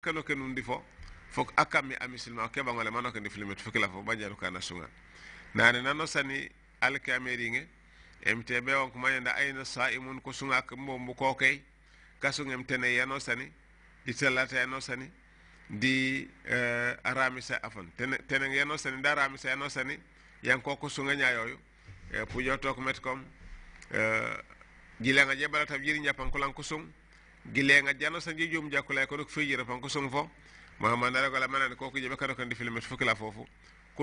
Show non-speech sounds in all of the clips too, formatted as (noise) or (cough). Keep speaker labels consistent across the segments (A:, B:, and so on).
A: keno ke nun difo fok akami silma ke bangole mano ke diflimet fukila fo bajaru kana sunga nane nano sani alke ameringe mtb on ko yanda ayna sa'imun ko sunga mbo mbo ko kay ngem tene yano sani itelata yano sani di euh aramisa afan tene tene yano sani da aramisa yano sani yanko ko sunga nyayoyo e eh, pujoto ko metkom kom eh, jilanga jebala tabjiri nyapan ko lan ko sunga gilenga jano sanji jom jakkulay kono ko feejira fanko sonfo mahama ndara gola manani ko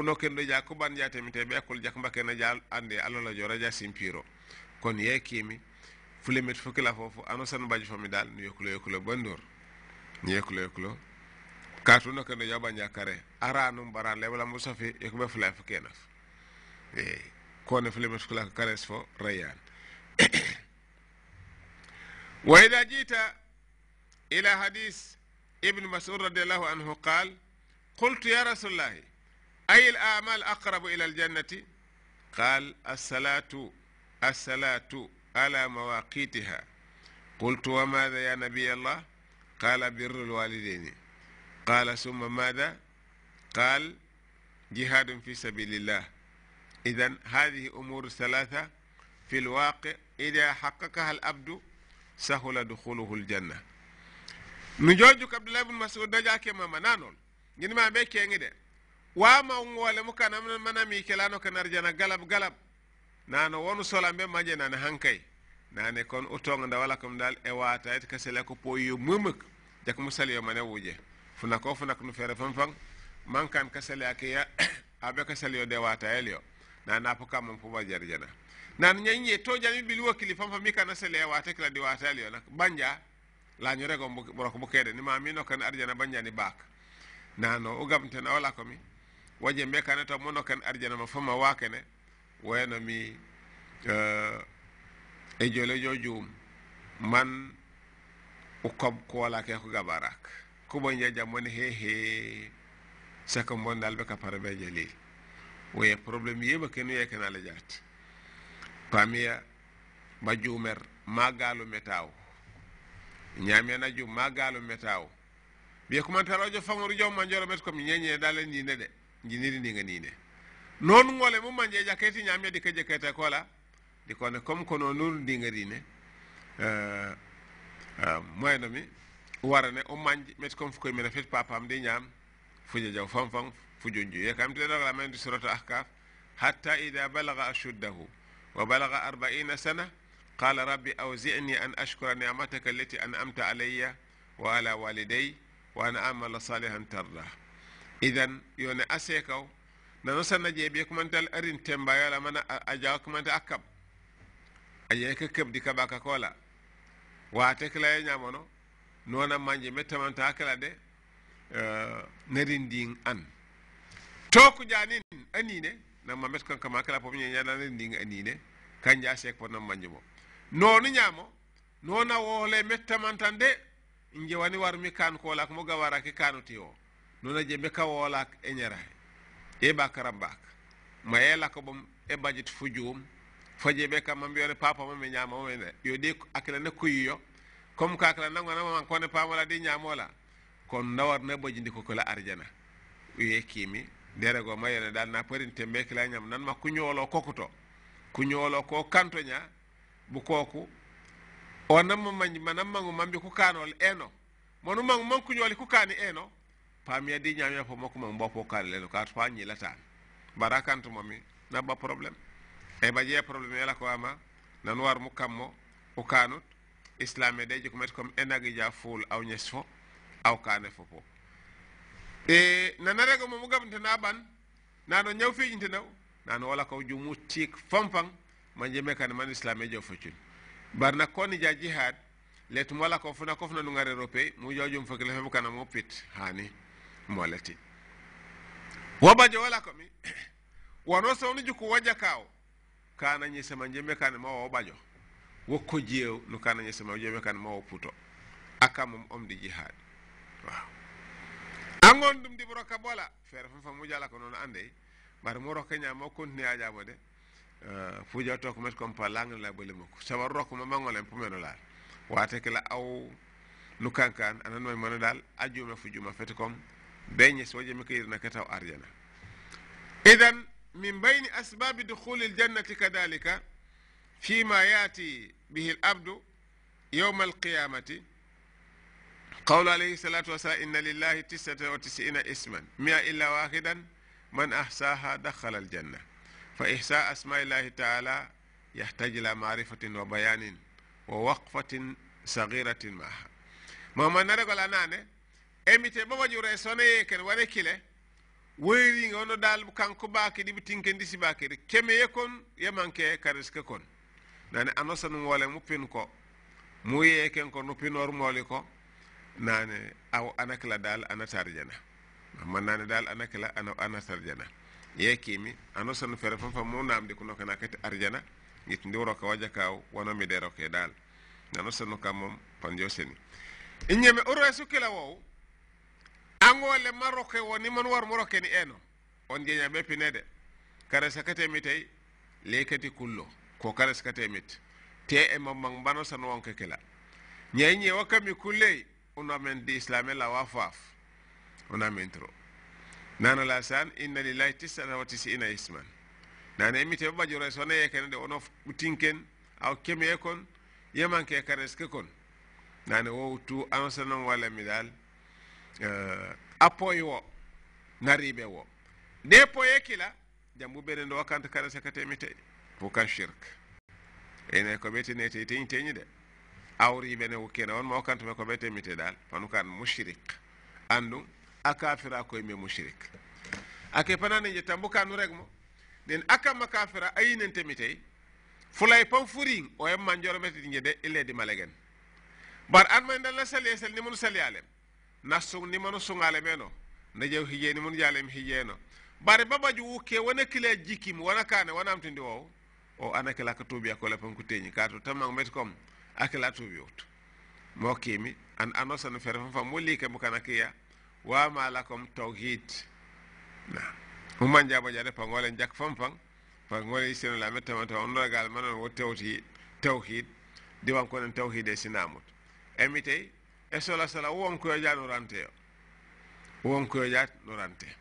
A: nokken ɗo ja kuban jatemite ɓe ekkol jak mbakkena ja ande alala jora ja simpiro kono ye kimi filme to fokila fofo ano san mbaji fami dal no yokkulo yokkulo bandor no yokkulo katu nokken ɗo jaɓa jakare ara num bara lewla mo sofi yoko ɓe fulay fo kenaf eyi eh, kono filme to fo rayani وإذا جئت إلى حديث ابن مسعود رضي الله عنه قال قلت يا رسول الله أي الآمال أقرب إلى الجنة قال الصلاة الصلاة على مواقيتها قلت وماذا يا نبي الله قال بر الوالدين قال ثم ماذا قال جهاد في سبيل الله إذا هذه أمور ثلاثة في الواقع إذا حققها الأبد sahula dukhuluhul janna nu jooju ko abdoulahi bune masud dojake mamana noon ñinima ɓe keŋi de ma ngole mu kana manami kelano ke narjana galab galab nano wonu solambe ɓe maje nane hankay nane kon da wala kam dal e wata et sele ko poyu mumuk jak musaliyo mane wuje funa ko funa nu fere fan fan man kan (clears throat) abe ka sele yo de wata elio nana po kammam fo ba jana nan ñañe to jami bil wakkili fanfa mi kana sele wate kila di watali yo nak banja lañore ko boroko bu kede ni ma mi nokkan arjana banja ni bak nano o na wala ko mi waje mbe kana to mono kan arjana ma fama wakene wayna mi euh e jole jojum man o kom ko wala ke ko gabarak ko nya jam woni he he ko mon be ka parbe jeli waye problem yeba kenu yekenala jatti pamiya ma juumer magalu metaw ñamena ju magalu metaw ɓiye kumantalojo faŋoru jom manjoro met komi ñeñe dale nine de jiniri ninga nine noon ngole mum manje jaketi ñamya di keje kete kola di kone comme kono nuru ndinga rine eh, eh, moyno mi warane o manji met comme fukoye mene fet papam di ñam fuje jaw fanfan fujonjuye kam teɗogala men di surata ahkaf hatta ida balaga ashuddahu وبلغ أربعين سنة قال ربي أوزعني أن أشكر نعمتك التي أنعمت علي وعلى والدي وأن أعمل صالحا ترضاه إذن يوني أسيكو ننسى نجيبي كمانتال الأرين تنبايا لمن أجاو كمانتا أكب أجيك كب دي كباكا كولا واتك لا ينامونو نونا مانجي متمانتا أكلا دي نرين دين أن توكو جانين أنيني na mamet kan kama kala pom nya na ninga ndinga anine kanja sek pon nam mo no ni nyamo no na wole mettamantande nje wani warmi kan ko lak mo gawara ke kanuti o no na je be kawola e nyara e bakaram bak ma yela ko bom e budget fujum faje be kam mambi yore papa mo me nyama mo ne yo de akala ne kuyo kom ka akala nangwa na man ko ne pamala di la kon nawar na jindi ko kala arjana uye kimi derego mayene dal na parin tembe kila ñam nan ma ku kokuto ku ñoolo ko kantoña bu koku o namma ma manam mangu mambi ku kanol eno monu mangu man ku ñooli ku kani eno pamiya di ñamya fo mako ma mbopo kali leno ka fa ñi latan bara kanto momi na ba problème e ba je problème yala ko ama nan war mu kammo o kanut islamé de jikumet comme enagi ja ful aw ñes fo aw kane fo Eh, e rego mo mugam tana ban tan ñawfiji na no wala ko jumu tik fampang man me kan man islame jo focun barna koni ja jihad letum wala ko funa ko funa nu ngare rope mu jojum fakle fem kana mo pit hani molati wabaje wala ko mi (clears throat) wano sawni juku waja kaw kana nyi sama njeme kan ma wabajo wokko jeew no kana nyi sama jeme kan ma puto om di jihad waaw angon ɗum ɗiɓo rokka ɓoola feere fof famo jala ko noon annde mbar mo rokka ñama o continue ajama de fuja to ko mat comme pa langrela bole makko sabar rokkuma mangol en pomeno laal wate kala aw nukankan ananmay mano dal ajuma fujuma fete comme beñes wajemi kayirna ke taw arjana idan min bayni asbabi dukhuli ljannati kadalika fima yati bihi l abdu yawma alqiyamati قول عليه الصلاة والسلام إن لله تسعة وتسعين اسما مئة إلا واحدا من أحساها دخل الجنة فإحساء أسماء الله تعالى يحتاج إلى معرفة وبيان ووقفة صغيرة معها ما من نرغل أنانه emite baba jure sonaye ken ware kile weri ngono dal kanko baake dibi tinkendi si baake kemeye kon yemanke kariske kon nani anosanum wole mu pin ko mu yee ken ko no pinor mooli ko naa aw anak la daal ana tarjana man naa ne daal anak la ana ana tarjana ye kimi ano san fere fa mo namdi kuno kana kati arjana ngit ndi ka waja kaw wono mi dero ke dal nano sanu kam mom panjo seni inyeme oro esukela wo angole maroke woni man war roke ni eno on je nyabe pinede kare sakate mitay lekati kullo ko kare sakate mit te e mamang bano sanu wonke kela nyenye wakami kullei una men di islamé la wafaf faaf una men tro nana la san inna lillahi tisana wa tisina isman nana emite bajoro so sona yekene de ono tinken aw keme kon kares kareske kon nana wo tu ansanon wala midal uh, eh, apoy wo naribe wo de poye kila jambu benen do wakanta kareske katemite fukan shirk ene ko betinete teñi tin de awri wo kene on ma hokkantume ko mite dal panu kan mushrik andu a kafira koyeme mushrik ake panane je tambu kanu regmo den akamma kafira ayinen temitey fulay pan furin o yemma jorometiɗi je de illedi malegen bar an sel sel ni mun sel yalem nasu ni mun su ngale meno na jew hije hije no bar bare ju wuke wona kile jikim wona kane wona amtindi o o la ka tuubiya kole pan kuteñi kato tamang met comme akala tuɓiyowto mo kemi an anosan fere fof fam molli kemo kana kiya wamala kom tawhid na umman jabo fa ngole jak fam fan pangolen la metta tamata on nogal man wo wotewti tawhid diwan konen tawhid e sinamut emite e sala sala won ko o no rante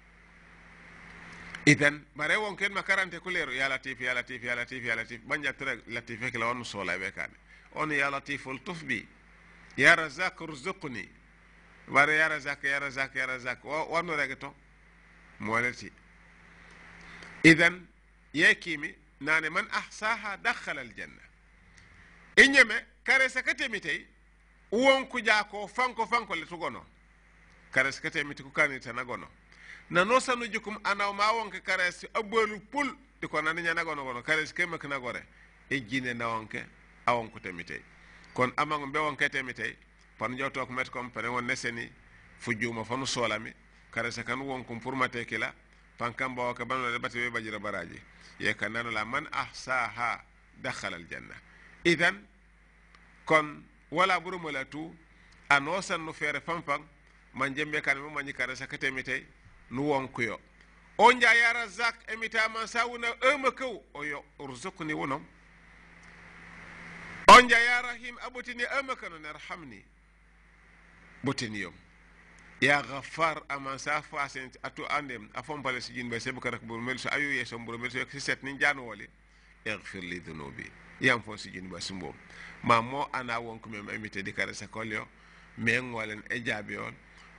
A: idan bare ken ma karante kulero ya latif ya latif ya latif ya latif banja tre latif ke la so sola be kane on ya latiful tuf bi ya razak urzuqni ware ya razak ya razak ya razak wannorege to moleti idan yekimi nane man ahsaha dakhala aljanna i ñeme kare sakatemi tey wonkuja ko fanko fanko le tugono kare sakatemi ti nagono nano sanu anaw ma wonke kare si abbolu pul ɗi ko nani gono kare si kemak nagore e awonkutemite kono amago mbe wonketemite pano jawto ko met kom pene won neseni fujuma fanu solami kare sa kan wonkum mate kila pan kambawa ka banole bati ɓe bajira baraji ye ka la man ahsaha dakhala janna idan kon wala ɓurumola tu a no feere fan fan man jembe kan mo mañi kara e sa ketemite nu wonkuyo o ja ya razak man sawuna ema kew oyo rzukni wonom onja ya rahim a ɓotini amakanone arhamni yom ya gafar aman sa fasen atu andem a fompale si jinbe sebe karak bur mel so ayu yeso bur mel so siset ni janowole egfir li dunubi yam fo so jinɓa sumbom ma mo ana wonko mem di kare sa kolyo me ngolen e jabi on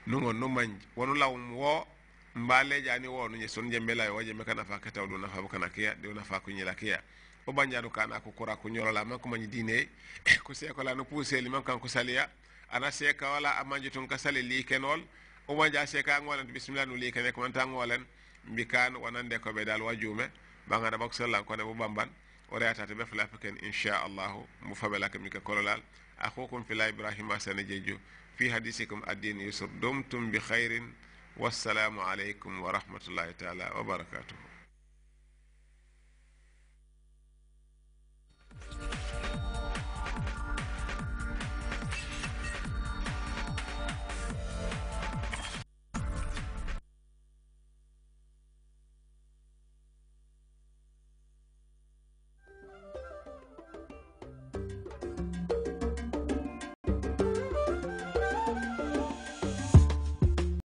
A: nugon nu manj wonu lawum wo mbalejani wo nu ñe son jembe lawi wo me kana fa ka taw na fa bo kana kiya ɗo nafa ko la kiya o banjaɗo kana ko kora ko ñololama ko mañi diine ko seekolano puuseli man kan ko saliya ana seeka wala amañi tun ka sali likenol o banja seeka ngolen to bisimilla nu likene ko manta ngolen mbi kan wonande koɓe dal wajume ɓagana bak sallan kone bo bamban o reyatata ɓe fulafa ken inchallahu mo faɓelaka mi ka kololal akhukum fila ibrahima sane diedio fi hadisikum addin yusur dumtum bi khayrin wassalamu aleykum wa rahmatullahi taala wa barakatuhu